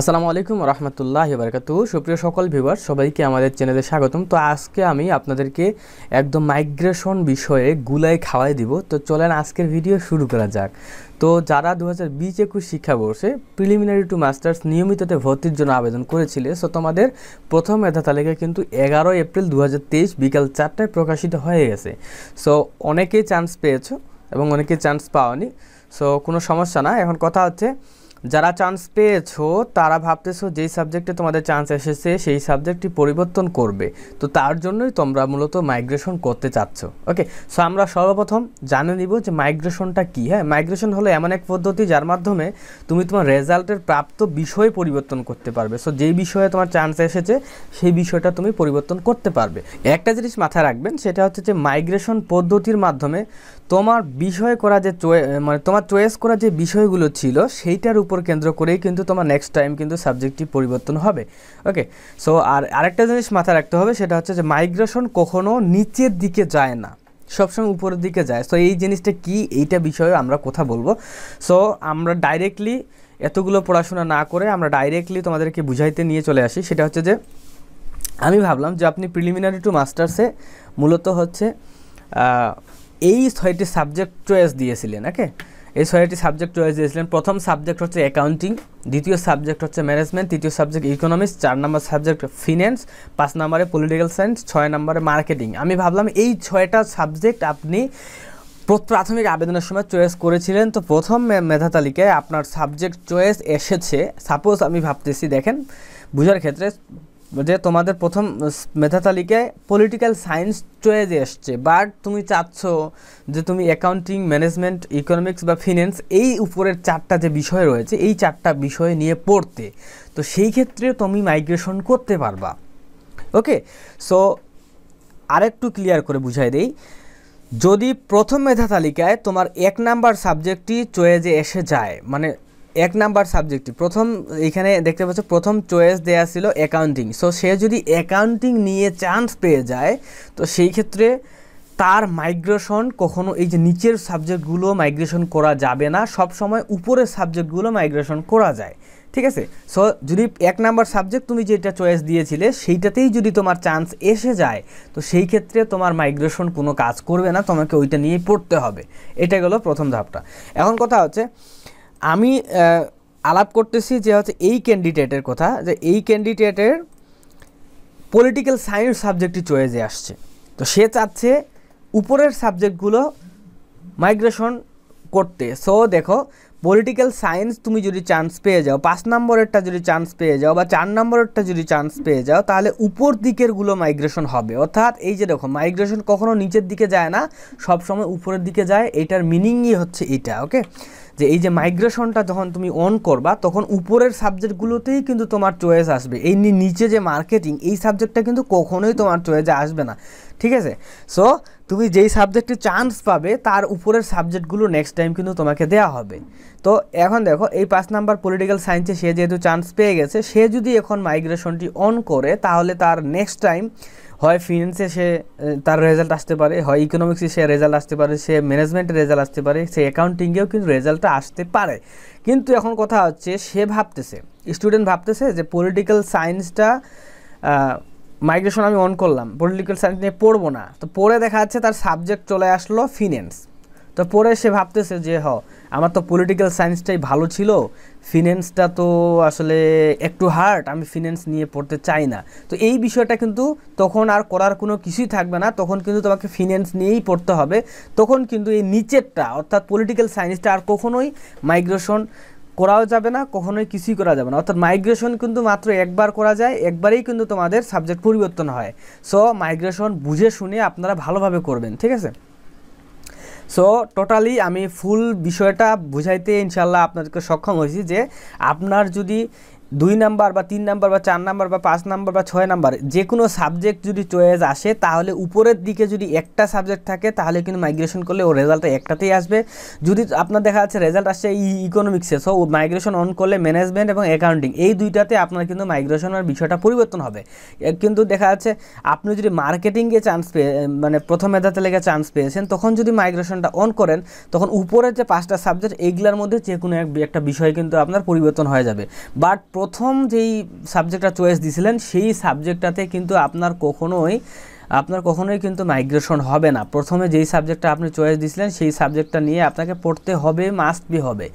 আসসালামু আলাইকুম রহমতুল্লাহ বারকাত সুপ্রিয় সকল ভিউয়ার সবাইকে আমাদের চ্যানেলে স্বাগতম তো আজকে আমি আপনাদেরকে একদম মাইগ্রেশন বিষয়ে গুলাই খাওয়াই দিব তো চলেন আজকের ভিডিও শুরু করা যাক তো যারা দু হাজার বিশ একুশ শিক্ষাবর্ষে প্রিলিমিনারি টু মাস্টার্স নিয়মিততে ভর্তির জন্য আবেদন করেছিলে সো তোমাদের প্রথম মেধা তালিকা কিন্তু এগারো এপ্রিল দু বিকাল চারটায় প্রকাশিত হয়ে গেছে সো অনেকেই চান্স পেয়েছো এবং অনেকে চান্স পাওনি সো কোনো সমস্যা না এখন কথা হচ্ছে যারা চান্স পেয়েছো তারা ভাবতেছো যেই সাবজেক্টে তোমাদের চান্স এসেছে সেই সাবজেক্টটি পরিবর্তন করবে তো তার জন্যই তোমরা মূলত মাইগ্রেশন করতে চাচ্ছ ওকে সো আমরা সর্বপ্রথম জানে নিব যে মাইগ্রেশনটা কি হ্যাঁ মাইগ্রেশন হলো এমন এক পদ্ধতি যার মাধ্যমে তুমি তোমার রেজাল্টের প্রাপ্ত বিষয় পরিবর্তন করতে পারবে সো যেই বিষয়ে তোমার চান্স এসেছে সেই বিষয়টা তুমি পরিবর্তন করতে পারবে একটা জিনিস মাথায় রাখবেন সেটা হচ্ছে যে মাইগ্রেশন পদ্ধতির মাধ্যমে তোমার বিষয় করা যে মানে তোমার চয়েস করা যে বিষয়গুলো ছিল সেইটার উপর কেন্দ্র করেই কিন্তু তোমার নেক্সট টাইম কিন্তু সাবজেক্টটি পরিবর্তন হবে ওকে সো আর আরেকটা জিনিস মাথায় রাখতে হবে সেটা হচ্ছে যে মাইগ্রেশন কখনো নিচের দিকে যায় না সবসময় উপরের দিকে যায় সো এই জিনিসটা কি এইটা বিষয়ে আমরা কথা বলবো সো আমরা ডাইরেক্টলি এতগুলো পড়াশোনা না করে আমরা ডাইরেক্টলি তোমাদেরকে বুঝাইতে নিয়ে চলে আসি সেটা হচ্ছে যে আমি ভাবলাম যে আপনি প্রিলিমিনারি টু মাস্টার্সে মূলত হচ্ছে এই ছয়টি সাবজেক্ট চয়েস দিয়েছিলেন ওকে এই ছয়টি সাবজেক্ট চয়েস দিয়েছিলেন প্রথম সাবজেক্ট হচ্ছে অ্যাকাউন্টিং দ্বিতীয় সাবজেক্ট হচ্ছে ম্যানেজমেন্ট তৃতীয় সাবজেক্ট ইকোনমিক্স চার নম্বর সাবজেক্ট ফিন্যান্স পাঁচ নম্বরে পলিটিক্যাল সায়েন্স ছয় নম্বরে মার্কেটিং আমি ভাবলাম এই ছয়টা সাবজেক্ট আপনি প্রাথমিক আবেদনের সময় চয়েস করেছিলেন তো প্রথম মেধা তালিকায় আপনার সাবজেক্ট চয়েস এসেছে সাপোজ আমি ভাবতেছি দেখেন বোঝার ক্ষেত্রে যে তোমাদের প্রথম মেধা তালিকায় পলিটিক্যাল সায়েন্স চয়ে যে এসছে বাট তুমি চাচ্ছ যে তুমি অ্যাকাউন্টিং ম্যানেজমেন্ট ইকোনমিক্স বা ফিন্যান্স এই উপরের চারটা যে বিষয় রয়েছে এই চারটা বিষয় নিয়ে পড়তে তো সেই ক্ষেত্রে তুমি মাইগ্রেশন করতে পারবা ওকে সো আরেকটু ক্লিয়ার করে বুঝাই দেই যদি প্রথম মেধা তালিকায় তোমার এক নাম্বার সাবজেক্টটি চয়ে যে এসে যায় মানে এক নাম্বার সাবজেক্টটি প্রথম এখানে দেখতে পাচ্ছ প্রথম চয়েস দেয়া ছিল অ্যাকাউন্টিং সো সে যদি অ্যাকাউন্টিং নিয়ে চান্স পেয়ে যায় তো সেই ক্ষেত্রে তার মাইগ্রেশন কখনো এই যে নিচের সাবজেক্টগুলো মাইগ্রেশন করা যাবে না সব সময় উপরের সাবজেক্টগুলো মাইগ্রেশন করা যায় ঠিক আছে সো যদি এক নাম্বার সাবজেক্ট তুমি যেটা চয়েস দিয়েছিলে সেইটাতেই যদি তোমার চান্স এসে যায় তো সেই ক্ষেত্রে তোমার মাইগ্রেশন কোনো কাজ করবে না তোমাকে ওইটা নিয়েই পড়তে হবে এটা গেলো প্রথম ধাপটা এখন কথা হচ্ছে আমি আলাপ করতেছি যে হচ্ছে এই ক্যান্ডিডেটের কথা যে এই ক্যান্ডিডেটের পলিটিক্যাল সায়েন্স সাবজেক্টটি যে আসছে তো সে চাচ্ছে উপরের সাবজেক্টগুলো মাইগ্রেশন করতে সো দেখো পলিটিক্যাল সায়েন্স তুমি যদি চান্স পেয়ে যাও পাঁচ নম্বরেরটা যদি চান্স পেয়ে যাও বা চার নম্বরেরটা যদি চান্স পেয়ে যাও তাহলে উপর দিকেরগুলো মাইগ্রেশন হবে অর্থাৎ এই যে দেখো মাইগ্রেশন কখনো নিচের দিকে যায় না সবসময় উপরের দিকে যায় এটার মিনিংই হচ্ছে এটা ওকে যে এই যে মাইগ্রেশনটা যখন তুমি অন করবা তখন উপরের সাবজেক্টগুলোতেই কিন্তু তোমার চয়েস আসবে এই নিচে যে মার্কেটিং এই সাবজেক্টটা কিন্তু কখনোই তোমার চয়েসে আসবে না ঠিক আছে সো তুমি যেই সাবজেক্টে চান্স পাবে তার উপরের সাবজেক্টগুলো নেক্সট টাইম কিন্তু তোমাকে দেওয়া হবে তো এখন দেখো এই পাঁচ নাম্বার পলিটিক্যাল সায়েন্সে সে যেহেতু চান্স পেয়ে গেছে সে যদি এখন মাইগ্রেশনটি অন করে তাহলে তার নেক্সট টাইম হয় ফিনান্সে সে তার রেজাল্ট আসতে পারে হয় ইকোনমিক্সে সে রেজাল্ট আসতে পারে সে ম্যানেজমেন্টে রেজাল্ট আসতে পারে সে অ্যাকাউন্টিংয়েও কিন্তু রেজাল্টটা আসতে পারে কিন্তু এখন কথা হচ্ছে সে ভাবতেছে স্টুডেন্ট ভাবতেছে যে পলিটিক্যাল সায়েন্সটা মাইগ্রেশন আমি অন করলাম পলিটিক্যাল সায়েন্স নিয়ে পড়বো না তো পড়ে দেখা যাচ্ছে তার সাবজেক্ট চলে আসলো ফিনান্স তো পরে সে ভাবতেছে যে হ আমার তো পলিটিক্যাল সায়েন্সটাই ভালো ছিল ফিন্যান্সটা তো আসলে একটু হার্ড আমি ফিন্যান্স নিয়ে পড়তে চাই না তো এই বিষয়টা কিন্তু তখন আর করার কোনো কিছুই থাকবে না তখন কিন্তু তোমাকে ফিন্যান্স নিয়েই পড়তে হবে তখন কিন্তু এই নিচেরটা অর্থাৎ পলিটিক্যাল সায়েন্সটা আর কখনোই মাইগ্রেশন করাও যাবে না কখনোই কিছুই করা যাবে না অর্থাৎ মাইগ্রেশন কিন্তু মাত্র একবার করা যায় একবারেই কিন্তু তোমাদের সাবজেক্ট পরিবর্তন হয় সো মাইগ্রেশন বুঝে শুনে আপনারা ভালোভাবে করবেন ঠিক আছে সো টোটালি আমি ফুল বিষয়টা বুঝাইতে ইনশাল্লাহ আপনাদেরকে সক্ষম হয়েছি যে আপনার যদি দুই নাম্বার বা তিন নাম্বার বা চার নাম্বার বা পাঁচ নাম্বার বা ছয় নাম্বার যে কোনো সাবজেক্ট যদি চয়েস আসে তাহলে উপরের দিকে যদি একটা সাবজেক্ট থাকে তাহলে কিন্তু মাইগ্রেশন করলে ও রেজাল্টটা একটাতেই আসবে যদি আপনার দেখা যাচ্ছে রেজাল্ট আসছে ই ইকোনমিক্সে সো মাইগ্রেশন অন করলে ম্যানেজমেন্ট এবং অ্যাকাউন্টিং এই দুইটাতে আপনার কিন্তু মাইগ্রেশনের বিষয়টা পরিবর্তন হবে কিন্তু দেখা যাচ্ছে আপনি যদি মার্কেটিংয়ে চান্স পেয়ে মানে প্রথম মেধাতে লেগে চান্স পেয়েছেন তখন যদি মাইগ্রেশনটা অন করেন তখন উপরের যে পাঁচটা সাবজেক্ট এইগুলোর মধ্যে যে কোনো একটা বিষয় কিন্তু আপনার পরিবর্তন হয়ে যাবে বাট প্রথম যেই সাবজেক্টটা চয়েস দিছিলেন সেই সাবজেক্টটাতে কিন্তু আপনার কখনোই আপনার কখনোই কিন্তু মাইগ্রেশন হবে না প্রথমে যেই সাবজেক্টটা আপনি চয়েস দিছিলেন সেই সাবজেক্টটা নিয়ে আপনাকে পড়তে হবে মাস্ট বি হবে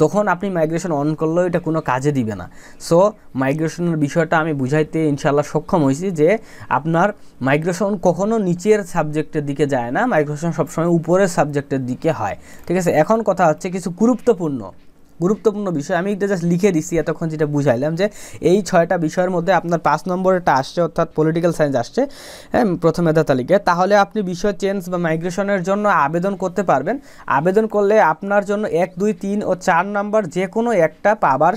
তখন আপনি মাইগ্রেশন অন করলেও এটা কোনো কাজে দিবে না সো মাইগ্রেশনের বিষয়টা আমি বুঝাইতে ইনশাল্লাহ সক্ষম হয়েছি যে আপনার মাইগ্রেশন কখনো নিচের সাবজেক্টের দিকে যায় না মাইগ্রেশন সবসময় উপরের সাবজেক্টের দিকে হয় ঠিক আছে এখন কথা হচ্ছে কিছু গুরুত্বপূর্ণ গুরুত্বপূর্ণ বিষয় আমি এটা জাস্ট লিখে দিচ্ছি এতক্ষণ যেটা বুঝাইলাম যে এই ছয়টা বিষয়ের মধ্যে আপনার পাঁচ নম্বরটা আসছে অর্থাৎ পলিটিক্যাল সায়েন্স আসছে হ্যাঁ প্রথম মেধা তালিকায় তাহলে আপনি বিষয় চেঞ্জ বা মাইগ্রেশনের জন্য আবেদন করতে পারবেন আবেদন করলে আপনার জন্য এক দুই তিন ও চার নাম্বার যে কোনো একটা পাবার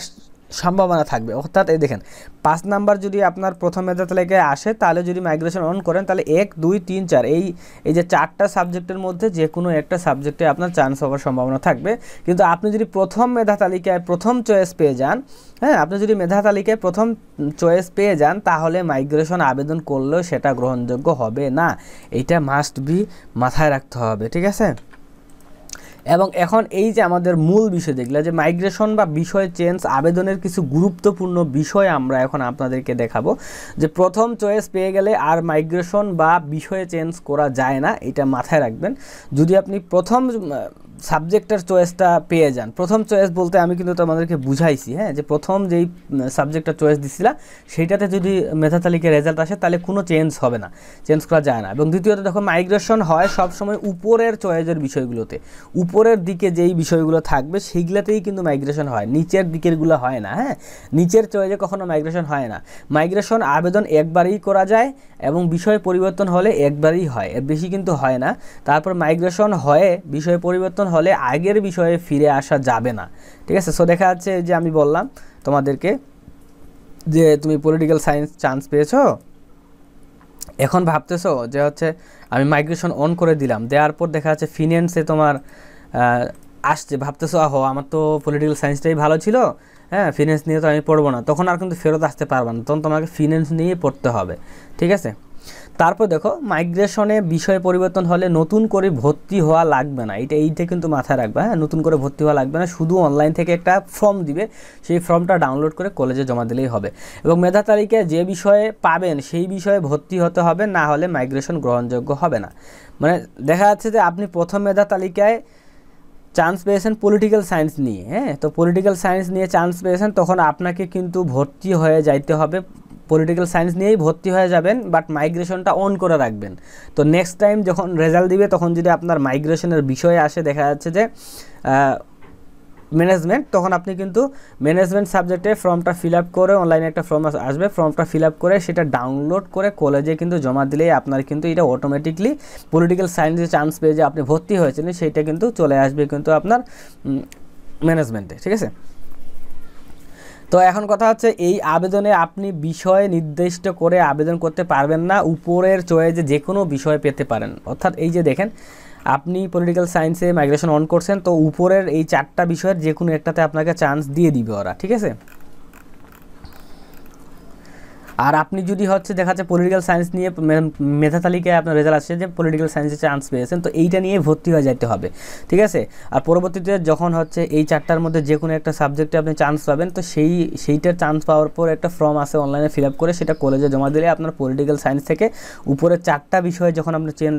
সম্ভাবনা থাকবে অর্থাৎ এই দেখেন পাঁচ নাম্বার যদি আপনার প্রথম মেধা তালিকায় আসে তাহলে যদি মাইগ্রেশন অন করেন তাহলে এক দুই তিন চার এই এই যে চারটা সাবজেক্টের মধ্যে যে কোনো একটা সাবজেক্টে আপনার চান্স হওয়ার সম্ভাবনা থাকবে কিন্তু আপনি যদি প্রথম মেধা তালিকায় প্রথম চয়েস পেয়ে যান হ্যাঁ আপনি যদি মেধা তালিকায় প্রথম চয়েস পেয়ে যান তাহলে মাইগ্রেশন আবেদন করলেও সেটা গ্রহণযোগ্য হবে না এটা মাস্ট বি মাথায় রাখতে হবে ঠিক আছে এবং এখন এই যে আমাদের মূল বিষয় দেখলে যে মাইগ্রেশন বা বিষয় চেঞ্জ আবেদনের কিছু গুরুত্বপূর্ণ বিষয় আমরা এখন আপনাদেরকে দেখাবো যে প্রথম চয়েস পেয়ে গেলে আর মাইগ্রেশন বা বিষয়ে চেঞ্জ করা যায় না এটা মাথায় রাখবেন যদি আপনি প্রথম সাবজেক্টের চয়েসটা পেয়ে যান প্রথম চয়েস বলতে আমি কিন্তু তোমাদেরকে বুঝাইছি হ্যাঁ যে প্রথম যেই সাবজেক্টটা চয়েস দিছিলা সেইটাতে যদি মেধা তালিকায় রেজাল্ট আসে তাহলে কোনো চেঞ্জ হবে না চেঞ্জ করা যায় না এবং দ্বিতীয়ত দেখো মাইগ্রেশন হয় সব সময় উপরের চয়েসের বিষয়গুলোতে উপরের দিকে যেই বিষয়গুলো থাকবে সেইগুলোতেই কিন্তু মাইগ্রেশন হয় নিচের দিকেরগুলো হয় না হ্যাঁ নিচের চয়েসে কখনো মাইগ্রেশন হয় না মাইগ্রেশন আবেদন একবারেই করা যায় এবং বিষয় পরিবর্তন হলে একবারই হয় এর বেশি কিন্তু হয় না তারপর মাইগ্রেশন হয়ে বিষয় পরিবর্তন পরিবর্তন হলে আগের বিষয়ে ফিরে আসা যাবে না ঠিক আছে সো দেখা যাচ্ছে যে আমি বললাম তোমাদেরকে যে তুমি পলিটিক্যাল সায়েন্স চান্স পেয়েছো এখন ভাবতেছো যে হচ্ছে আমি মাইগ্রেশন অন করে দিলাম দেওয়ার পর দেখা যাচ্ছে ফিনান্সে তোমার আসছে ভাবতেছো আহ আমার তো পলিটিক্যাল সায়েন্সটাই ভালো ছিল হ্যাঁ ফিনান্স নিয়ে তো আমি পড়বো না তখন আর কিন্তু ফেরত আসতে পারবো না তখন তোমাকে ফিনান্স নিয়ে পড়তে হবে ঠিক আছে তারপর দেখো মাইগ্রেশনে বিষয় পরিবর্তন হলে নতুন করে ভর্তি হওয়া লাগবে না এটা এইটা কিন্তু মাথায় রাখবে হ্যাঁ নতুন করে ভর্তি হওয়া লাগবে না শুধু অনলাইন থেকে একটা ফর্ম দিবে সেই ফর্মটা ডাউনলোড করে কলেজে জমা দিলেই হবে এবং মেধা তালিকায় যে বিষয়ে পাবেন সেই বিষয়ে ভর্তি হতে হবে না হলে মাইগ্রেশন গ্রহণযোগ্য হবে না মানে দেখা যাচ্ছে যে আপনি প্রথম মেধা তালিকায় চান্স পেয়েছেন পলিটিক্যাল সায়েন্স নিয়ে হ্যাঁ তো পলিটিক্যাল সায়েন্স নিয়ে চান্স পেয়েছেন তখন আপনাকে কিন্তু ভর্তি হয়ে যাইতে হবে পলিটিক্যাল সায়েন্স নিয়েই ভর্তি হয়ে যাবেন বাট মাইগ্রেশনটা অন করে রাখবেন তো নেক্সট টাইম যখন রেজাল্ট দিবে তখন যদি আপনার মাইগ্রেশনের বিষয়ে আসে দেখা যাচ্ছে যে ম্যানেজমেন্ট তখন আপনি কিন্তু ম্যানেজমেন্ট সাবজেক্টে ফর্মটা ফিল আপ করে অনলাইনে একটা ফর্ম আসবে ফর্মটা ফিল আপ করে সেটা ডাউনলোড করে কলেজে কিন্তু জমা দিলেই আপনার কিন্তু এটা অটোমেটিকলি পলিটিক্যাল সায়েন্সে চান্স পেয়ে যে আপনি ভর্তি হয়েছিলেন সেটা কিন্তু চলে আসবে কিন্তু আপনার ম্যানেজমেন্টে ঠিক আছে তো এখন কথা হচ্ছে এই আবেদনে আপনি বিষয় নির্দিষ্ট করে আবেদন করতে পারবেন না উপরের চয়েজে যে কোনো বিষয় পেতে পারেন অর্থাৎ এই যে দেখেন আপনি পলিটিক্যাল সায়েন্সে মাইগ্রেশন অন করছেন তো উপরের এই চারটা বিষয়ের যে কোনো একটাতে আপনাকে চান্স দিয়ে দিবে ওরা ঠিক আছে আর আপনি যদি হচ্ছে দেখা যাচ্ছে পলিটিক্যাল সায়েন্স নিয়ে মেধা তালিকায় আপনার রেজাল্ট আসছে যে পলিটিক্যাল সায়েন্সে চান্স পেয়েছেন তো এইটা নিয়ে ভর্তি হয়ে যাইতে হবে ঠিক আছে আর পরবর্তীতে যখন হচ্ছে এই চারটার মধ্যে যে কোনো একটা সাবজেক্টে আপনি চান্স পাবেন তো সেই সেইটার চান্স পাওয়ার পর একটা ফর্ম আসে অনলাইনে ফিল করে সেটা কলেজে জমা দিলে আপনার পলিটিক্যাল সায়েন্স থেকে উপরে চারটা বিষয়ে যখন আপনি চেন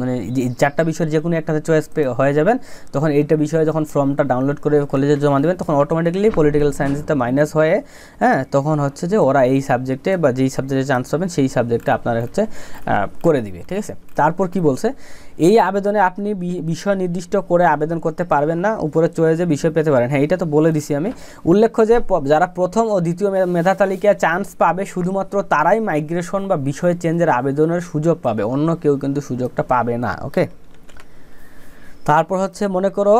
মানে চারটা বিষয়ের যে কোনো একটাতে চয়েস হয়ে যাবেন তখন এইটা বিষয়ে যখন ফর্মটা ডাউনলোড করে কলেজে জমা দেবেন তখন অটোমেটিক্যালি পলিটিক্যাল সায়েন্সটা মাইনাস হয়ে হ্যাঁ তখন হচ্ছে যে ওরা এই সাবজেক্ট সাবজেক্টে বা যেই সাবজেক্টে চান্স পাবেন সেই সাবজেক্টে আপনারা হচ্ছে করে দিবে ঠিক আছে তারপর কি বলছে এই আবেদনে আপনি বিষয় নির্দিষ্ট করে আবেদন করতে পারবেন না উপরে চয়ে যে বিষয় পেতে পারেন হ্যাঁ এটা তো বলে দিছি আমি উল্লেখ্য যে যারা প্রথম ও দ্বিতীয় মেধা তালিকায় চান্স পাবে শুধুমাত্র তারাই মাইগ্রেশন বা বিষয় চেঞ্জের আবেদনের সুযোগ পাবে অন্য কেউ কিন্তু সুযোগটা পাবে না ওকে তারপর হচ্ছে মনে করো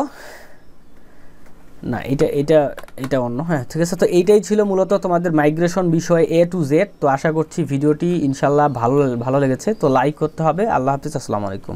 না এটা এটা এটা অন্য হ্যাঁ ঠিক আছে তো এইটাই ছিল মূলত তোমাদের মাইগ্রেশন বিষয় এ টু জেড তো আশা করছি ভিডিওটি ইনশাল্লাহ ভালো ভালো লেগেছে তো লাইক করতে হবে আল্লাহ হাফিজ আসসালামু আলাইকুম